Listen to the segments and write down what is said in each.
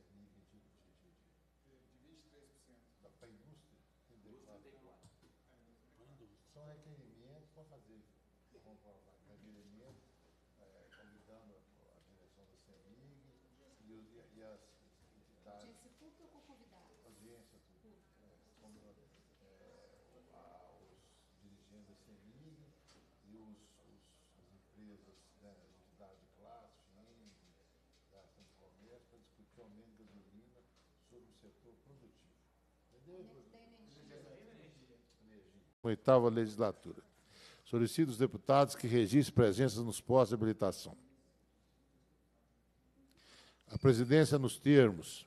de, de, de, de, de 23%. para a indústria, tem 34%. São requerimentos para fazer requerimento, é, convidando a direção da CEMIG e, e, e as entidades. Audiência pública ou Audiência pública. É, como, é, a, os dirigentes da CEMIG e os, os as empresas, né, as entidades gasolina sobre o setor produtivo. Entendeu? É Oitava legislatura. Solicito os deputados que registrem presenças nos postos de habilitação. A presidência, nos termos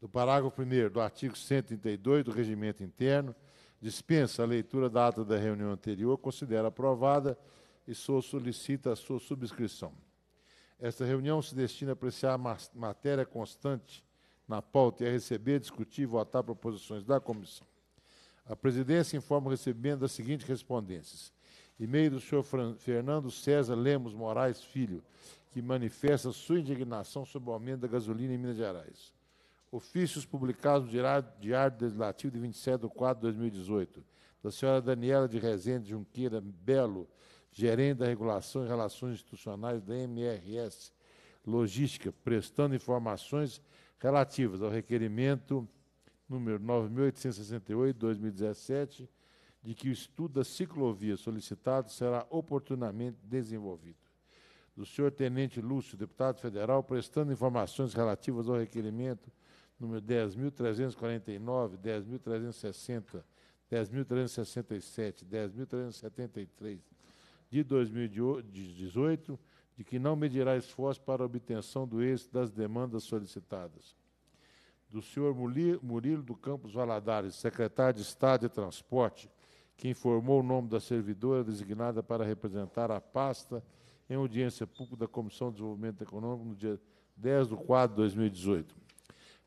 do parágrafo 1 do artigo 132 do Regimento Interno, dispensa a leitura da ata da reunião anterior, considera aprovada e solicita a sua subscrição. Esta reunião se destina a apreciar matéria constante na pauta e a receber, discutir e votar proposições da comissão. A presidência informa o recebimento das seguintes respondências. E-mail do senhor Fernando César Lemos Moraes Filho, que manifesta sua indignação sobre o aumento da gasolina em Minas Gerais. Ofícios publicados no Diário Legislativo de 27 de 4 de 2018, da senhora Daniela de Rezende Junqueira Belo, gerente da Regulação e Relações Institucionais da MRS Logística, prestando informações relativas ao requerimento número 9868/2017 de que o estudo da ciclovia solicitado será oportunamente desenvolvido. Do senhor Tenente Lúcio, deputado federal, prestando informações relativas ao requerimento número 10.349, 10.360, 10.367, 10.373, de 2018 de que não medirá esforço para a obtenção do êxito das demandas solicitadas. Do senhor Murilo do Campos Valadares, secretário de Estado de Transporte, que informou o nome da servidora designada para representar a pasta em audiência pública da Comissão de Desenvolvimento Econômico no dia 10 de 4 de 2018.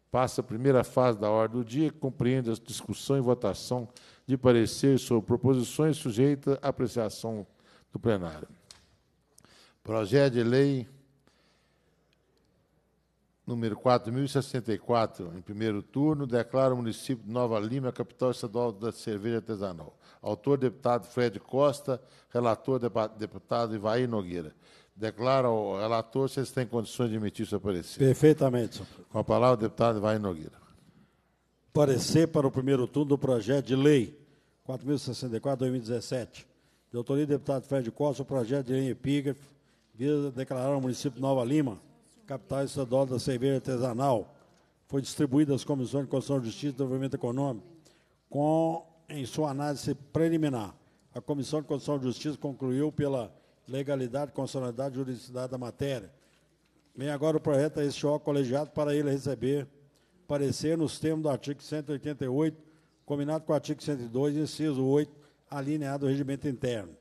Passa a primeira fase da ordem do dia, que compreende a discussão e votação de pareceres sobre proposições sujeitas à apreciação do plenário. Projeto de lei número 4.064, em primeiro turno, declara o município de Nova Lima capital estadual da cerveja artesanal. Autor, deputado Fred Costa, relator, deputado Ivaí Nogueira. Declara ao relator se tem condições de emitir seu parecer. Perfeitamente. Com a palavra, o deputado Ivaí Nogueira. Parecer para o primeiro turno do projeto de lei 4.064-2017 de autoria do deputado Fred Costa, o projeto de lei epígrafe visa declarar o município de Nova Lima, capital estadual da cerveja artesanal. Foi distribuído às comissões de Constituição, Justiça e Desenvolvimento Econômico, com, em sua análise preliminar. A Comissão de Constituição e Justiça concluiu pela legalidade, constitucionalidade e juridicidade da matéria. Vem agora o projeto a este órgão colegiado para ele receber parecer nos termos do artigo 188, combinado com o artigo 102, inciso 8 alineado né, ao regimento interno.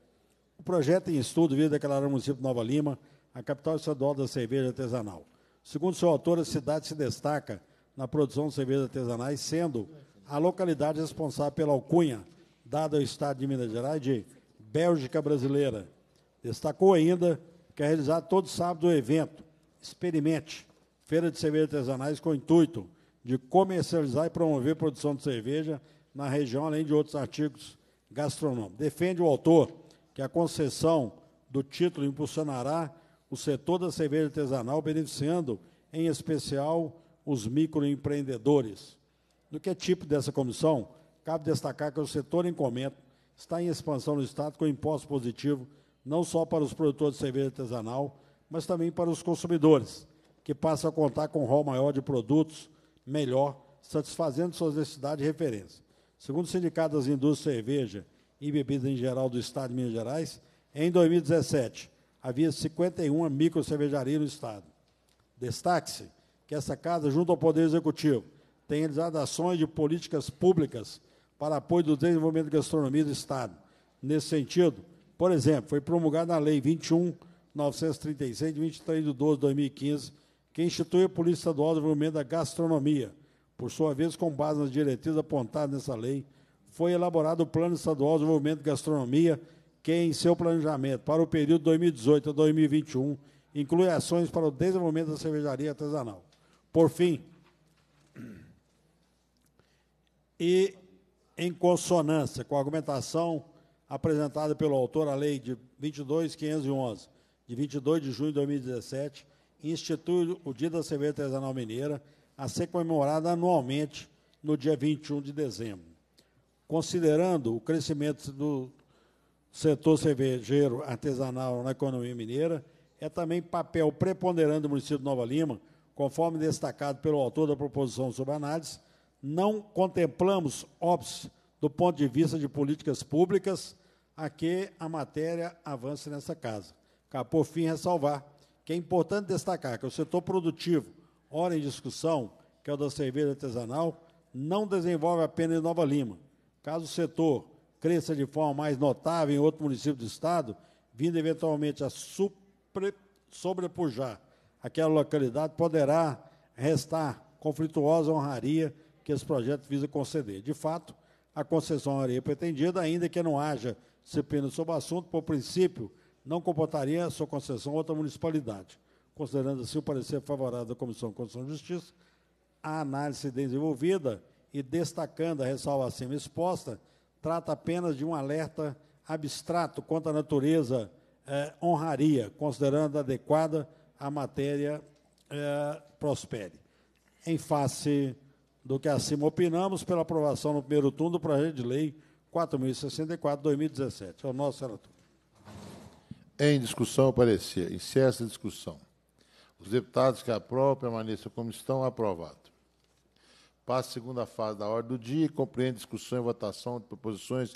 O projeto em estudo visa declarar o município de Nova Lima a capital estadual da cerveja artesanal. Segundo seu autor, a cidade se destaca na produção de cervejas artesanais, sendo a localidade responsável pela alcunha dada ao Estado de Minas Gerais de Bélgica Brasileira. Destacou ainda que é realizado todo sábado o evento Experimente, Feira de Cervejas Artesanais, com o intuito de comercializar e promover a produção de cerveja na região, além de outros artigos gastronômico. Defende o autor que a concessão do título impulsionará o setor da cerveja artesanal, beneficiando, em especial, os microempreendedores. No que é tipo dessa comissão, cabe destacar que o setor em comento está em expansão no Estado com imposto positivo, não só para os produtores de cerveja artesanal, mas também para os consumidores, que passam a contar com um rol maior de produtos, melhor, satisfazendo suas necessidades de referência. Segundo o Sindicato das Indústrias Cerveja e Bebidas em Geral do Estado de Minas Gerais, em 2017, havia 51 microcervejarias no Estado. Destaque-se que essa casa, junto ao Poder Executivo, tem realizado ações de políticas públicas para apoio do desenvolvimento da gastronomia do Estado. Nesse sentido, por exemplo, foi promulgada a Lei 21.936, de 23 de 12 de 2015, que institui a Polícia Estadual de Desenvolvimento da Gastronomia, por sua vez, com base nas diretrizes apontadas nessa lei, foi elaborado o Plano Estadual de Desenvolvimento de Gastronomia, que, é em seu planejamento para o período 2018 a 2021, inclui ações para o desenvolvimento da cervejaria artesanal. Por fim, e em consonância com a argumentação apresentada pelo autor, a Lei de 22.511, de 22 de junho de 2017, institui o Dia da Cerveja Artesanal Mineira, a ser comemorada anualmente no dia 21 de dezembro. Considerando o crescimento do setor cervejeiro artesanal na economia mineira, é também papel preponderante do município de Nova Lima, conforme destacado pelo autor da proposição sobre análise, não contemplamos óbices do ponto de vista de políticas públicas a que a matéria avance nessa casa. Cá, por fim, ressalvar que é importante destacar que o setor produtivo hora em discussão, que é o da cerveja artesanal, não desenvolve apenas em Nova Lima. Caso o setor cresça de forma mais notável em outro município do estado, vindo eventualmente a supre, sobrepujar aquela localidade, poderá restar conflituosa honraria que esse projeto visa conceder. De fato, a concessão honraria é pretendida, ainda que não haja disciplina sobre o assunto, por princípio, não comportaria sua concessão a outra municipalidade considerando assim o parecer favorável da Comissão de Constituição e Justiça, a análise desenvolvida e destacando a ressalva acima exposta, trata apenas de um alerta abstrato quanto à natureza eh, honraria, considerando adequada a matéria eh, prospere. Em face do que acima opinamos, pela aprovação no primeiro turno do projeto de lei 4064-2017. É o nosso relator. Em discussão, parecer. Encerra essa discussão. Os deputados que aprovam permaneçam como estão, aprovado. Passa a segunda fase da ordem do dia e compreende discussão e votação de proposições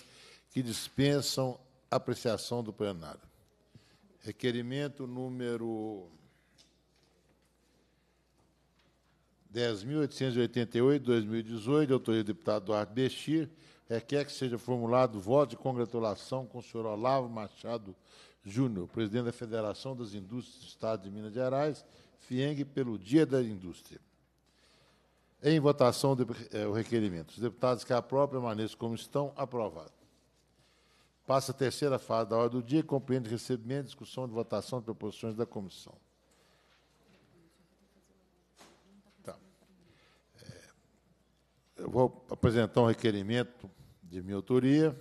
que dispensam apreciação do plenário. Requerimento número 10.888, 2018, de autoria do deputado Eduardo Bestir requer que seja formulado voto de congratulação com o senhor Olavo Machado Júnior, presidente da Federação das Indústrias do Estado de Minas Gerais, FIENG, pelo Dia da Indústria. Em votação, de, é, o requerimento. Os deputados que aprovam permaneçam como estão, aprovado. Passa a terceira fase da hora do dia, compreende recebimento, discussão e votação de proposições da comissão. Tá. É, eu vou apresentar um requerimento de minha autoria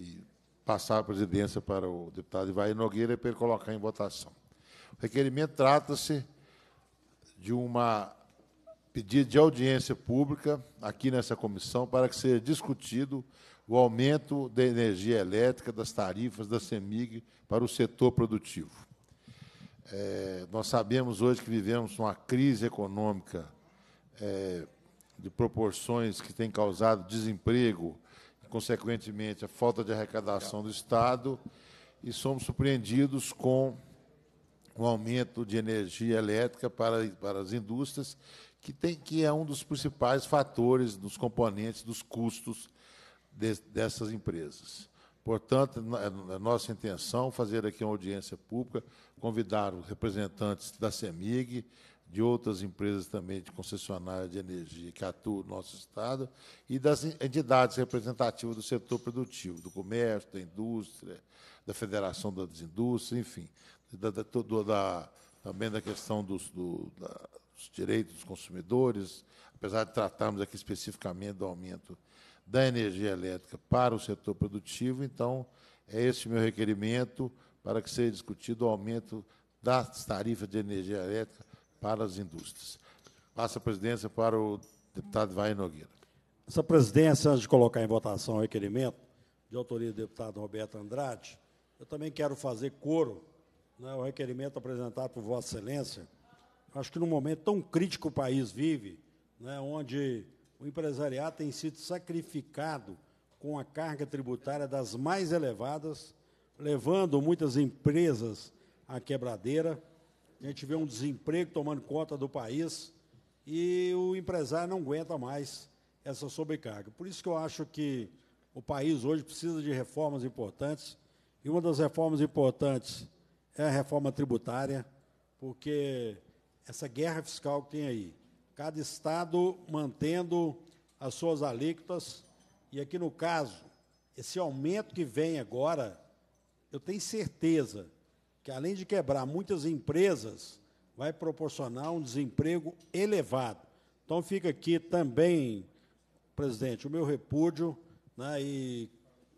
e passar a presidência para o deputado Ivair Nogueira para ele colocar em votação. O requerimento trata-se de uma pedido de audiência pública aqui nessa comissão para que seja discutido o aumento da energia elétrica, das tarifas da CEMIG para o setor produtivo. É, nós sabemos hoje que vivemos uma crise econômica é, de proporções que tem causado desemprego, consequentemente, a falta de arrecadação do Estado, e somos surpreendidos com o aumento de energia elétrica para, para as indústrias, que, tem, que é um dos principais fatores, dos componentes dos custos de, dessas empresas. Portanto, é, é nossa intenção fazer aqui uma audiência pública, convidar os representantes da CEMIG, de outras empresas também de concessionária de energia que atuam no nosso Estado e das entidades representativas do setor produtivo, do comércio, da indústria, da Federação das Indústrias, enfim, da, da, da, também da questão dos, do, dos direitos dos consumidores, apesar de tratarmos aqui especificamente do aumento da energia elétrica para o setor produtivo, então é este meu requerimento para que seja discutido o aumento das tarifas de energia elétrica para as indústrias. Passa a presidência para o deputado Vai Nogueira. Essa presidência, antes de colocar em votação o requerimento, de autoria do deputado Roberto Andrade, eu também quero fazer coro né, ao requerimento apresentado por Vossa Excelência. Acho que num momento tão crítico o país vive, né, onde o empresariado tem sido sacrificado com a carga tributária das mais elevadas, levando muitas empresas à quebradeira, a gente vê um desemprego tomando conta do país e o empresário não aguenta mais essa sobrecarga. Por isso que eu acho que o país hoje precisa de reformas importantes, e uma das reformas importantes é a reforma tributária, porque essa guerra fiscal que tem aí, cada estado mantendo as suas alíquotas, e aqui no caso, esse aumento que vem agora, eu tenho certeza que além de quebrar muitas empresas, vai proporcionar um desemprego elevado. Então fica aqui também, presidente, o meu repúdio né, e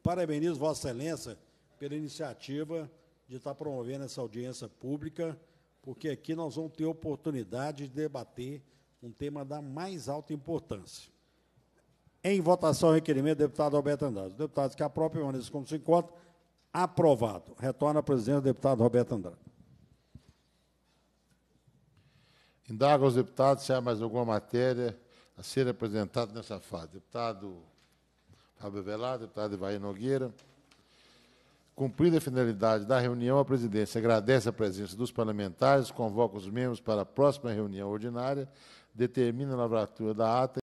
parabenizo Vossa Excelência pela iniciativa de estar promovendo essa audiência pública, porque aqui nós vamos ter oportunidade de debater um tema da mais alta importância. Em votação, requerimento, deputado Alberto Andrade. Deputados que a própria permaneçam como se encontra. Aprovado. Retorna a presidência o deputado Roberto Andrade. Indago aos deputados se há mais alguma matéria a ser apresentada nessa fase. Deputado Fábio Velado, deputado Ivaí Nogueira. Cumprida a finalidade da reunião, a presidência agradece a presença dos parlamentares, convoca os membros para a próxima reunião ordinária, determina a lavratura da ata.